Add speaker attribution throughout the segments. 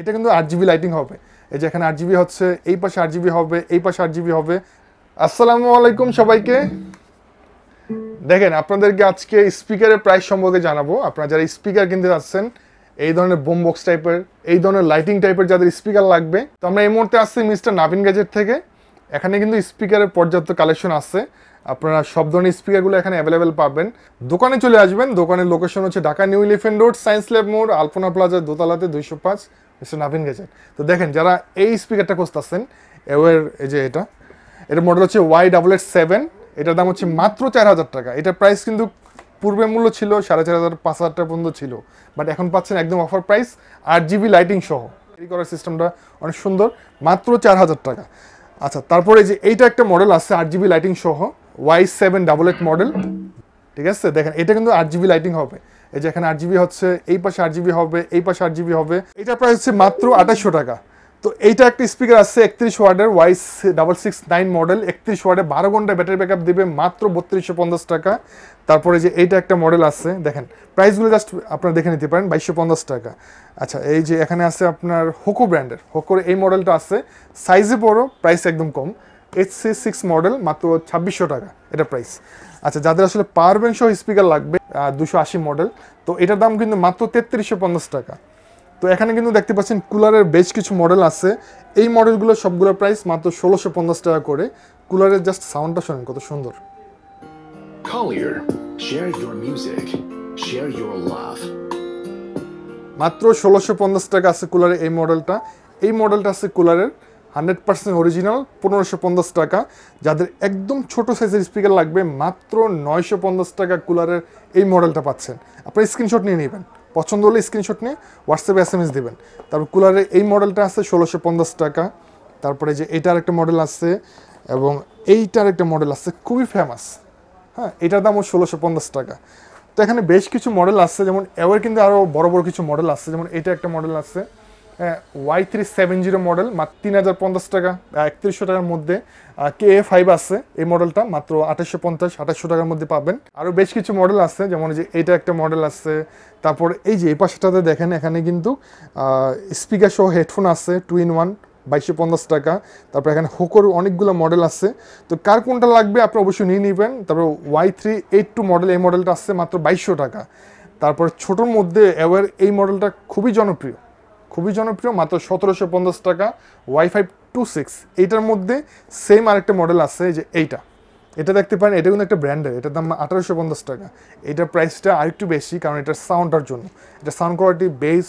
Speaker 1: এটা কিন্তু আট জিবি লাইটিং হবে এই যে এখানে আট জিবি হচ্ছে এই পাশে আট জিবি হবে এই পাশে আট জিবি হবে আসসালামু আলাইকুম সবাইকে দেখেন আপনাদেরকে আজকে স্পিকারের প্রাইস সম্পর্কে জানাবো আপনারা যারা স্পিকার কিনতে যাচ্ছেন এই ধরনের বোমবক্স টাইপের এই ধরনের লাইটিং টাইপের যাদের স্পিকার লাগবে তো আমরা এই মুহূর্তে আসছি মিস্টার নাবিন গ্যাজেট থেকে এখানে কিন্তু স্পিকারের পর্যাপ্ত কালেকশন আছে আপনারা সব ধরনের স্পিকারগুলো এখানে অ্যাভেলেবেল পাবেন দোকানে চলে আসবেন দোকানের লোকেশন হচ্ছে Dhaka new elephant road science lab মোড় আলপনা প্লাজা দোতলাতে দুইশো পাঁচ মিস্টার নাভিন গেজেট তো দেখেন যারা এই স্পিকারটা আসছেন এওয়ের এই যে এটা এটার মডেল হচ্ছে ওয়াই ডাবল এইট সেভেন এটার দাম হচ্ছে মাত্র চার হাজার টাকা এটার প্রাইস কিন্তু পূর্বের মূল্য ছিল সাড়ে চার হাজার পাঁচ হাজার টাকা পর্যন্ত ছিল বাট এখন পাচ্ছেন একদম অফার প্রাইস আট জিবি লাইটিং সহ এই করার সিস্টেমটা অনেক সুন্দর মাত্র চার হাজার টাকা আচ্ছা তারপরে যে এইটা একটা মডেল আছে আট জিবি লাইটিং সহ Y seven double eight model ঠিক আছে দেখেন এটা কিন্তু আট জিবি লাইটিং হবে এই যে এখানে আট হচ্ছে এই পাশে আট জিবি হবে এই পাশে আট জিবি হবে এটা প্রায় হচ্ছে মাত্র আঠাশশো টাকা তো এইটা একটা স্পিকার আছে একত্রিশ ওয়ার্ডের ওয়াইস ডাবল সিক্স নাইন মডেল একত্রিশ ওয়ার্ডে বারো ঘন্টা ব্যাটারি ব্যাকআপ দেবে মাত্র বত্রিশশো পঞ্চাশ টাকা তারপরে যে এইটা একটা মডেল আছে দেখেন প্রাইসগুলো জাস্ট আপনারা দেখে নিতে পারেন বাইশশো পঞ্চাশ টাকা আচ্ছা এই যে এখানে আছে আপনার হোকো ব্র্যান্ডের হোকোর এই মডেলটা আছে সাইজে বড় প্রাইস একদম কম এইচসি সিক্স মডেল মাত্র ছাব্বিশশো টাকা এটা প্রাইস আচ্ছা যাদের আসলে পাওয়ার ব্যাংক সহ স্পিকার লাগবে দুশো আশি মডেল তো এটার দাম কিন্তু মাত্র তেত্রিশশো পঞ্চাশ টাকা তো এখানে কিন্তু দেখতে পাচ্ছেন কুলারের বেশ কিছু মডেল আছে এই মডেলগুলো সবগুলো প্রাইস মাত্র ষোলোশো পঞ্চাশ টাকা করে কুলারের জাস্ট সাউন্ডটা শোনেন কত সুন্দর মাত্র ষোলোশো পঞ্চাশ টাকা আছে কুলারের এই মডেলটা এই মডেলটা আছে কুলারের হান্ড্রেড পার্সেন্ট অরিজিনাল পনেরোশো পঞ্চাশ টাকা যাদের একদম ছোট সাইজের স্পিকার লাগবে মাত্র নয়শো পঞ্চাশ টাকা কুলারের এই মডেলটা পাচ্ছেন আপনারা স্ক্রিনশট নিয়ে নেবেন পছন্দ হলে স্ক্রিনশট নিয়ে হোয়াটসঅ্যাপে এস এম এস দেবেন তারপর কুলারের এই মডেলটা আছে ষোলোশো পঞ্চাশ টাকা তারপরে যে এটার একটা মডেল আছে এবং এইটার একটা মডেল আছে খুবই ফেমাস হ্যাঁ এটার দামও ষোলোশো পঞ্চাশ টাকা তো এখানে বেশ কিছু মডেল আসছে যেমন এবার কিন্তু আরও বড় বড় কিছু মডেল আসছে যেমন এটা একটা মডেল আছে Y three seven zero model মাত্র তিন হাজার পঞ্চাশ টাকা একত্রিশশো টাকার মধ্যে কে এ ফাইভ আছে এই মডেলটা মাত্র আঠাশশো পঞ্চাশ আঠাশশো টাকার মধ্যে পাবেন আরও বেশ কিছু মডেল আছে যেমন যে এটা একটা মডেল আছে তারপর এই যে এই পাশেটাতে দেখেন এখানে কিন্তু স্পিকার সহ হেডফোন আছে টু ইন ওয়ান বাইশশো পঞ্চাশ টাকা তারপর এখানে হোকোর অনেকগুলো মডেল আছে তো কার কোনটা লাগবে আপনি অবশ্যই নিয়ে নেবেন তারপর Y three eight two model এই মডেলটা আছে মাত্র বাইশশো টাকা তারপর ছোটোর মধ্যে অ্যাওয়ার এই মডেলটা খুবই জনপ্রিয় খুবই জনপ্রিয় মাত্র সতেরোশো পঞ্চাশ টাকা ওয়াইফাই টু সিক্স এইটার মধ্যে সেম আরেকটা মডেল আছে যে এইটা এটা দেখতে পারেন এটা কিন্তু একটা ব্র্যান্ডের এটার দাম আঠারোশো পঞ্চাশ টাকা এটার প্রাইসটা আরেকটু বেশি কারণ এটার সাউন্ডটার জন্য এটা সাউন্ড কোয়ালিটি বেস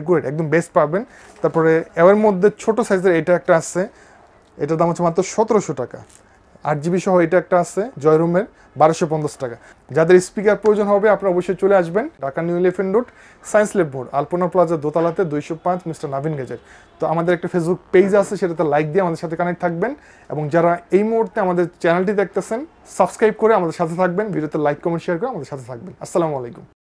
Speaker 1: একুরেট একদম বেস্ট পাবেন তারপরে এর মধ্যে ছোট সাইজের এটা একটা আছে এটার দাম হচ্ছে মাত্র সতেরোশো টাকা আট জিবি সহ এটা একটা আছে জয়রুমের বারোশো পঞ্চাশ টাকা যাদের স্পিকার প্রয়োজন হবে আপনারা অবশ্যই চলে আসবেন Dhaka new elephant road science lab board Alpana plaza দোতলাতে দুইশো পাঁচ মিস্টার নাভিন গেজের তো আমাদের একটা ফেসবুক পেজ আছে সেটাতে লাইক দিয়ে আমাদের সাথে কানেক্ট থাকবেন এবং যারা এই মুহূর্তে আমাদের চ্যানেলটি দেখতেছেন সাবস্ক্রাইব করে আমাদের সাথে থাকবেন ভিডিওতে লাইক কমেন্ট শেয়ার করে আমাদের সাথে থাকবেন আসসালামু আলাইকুম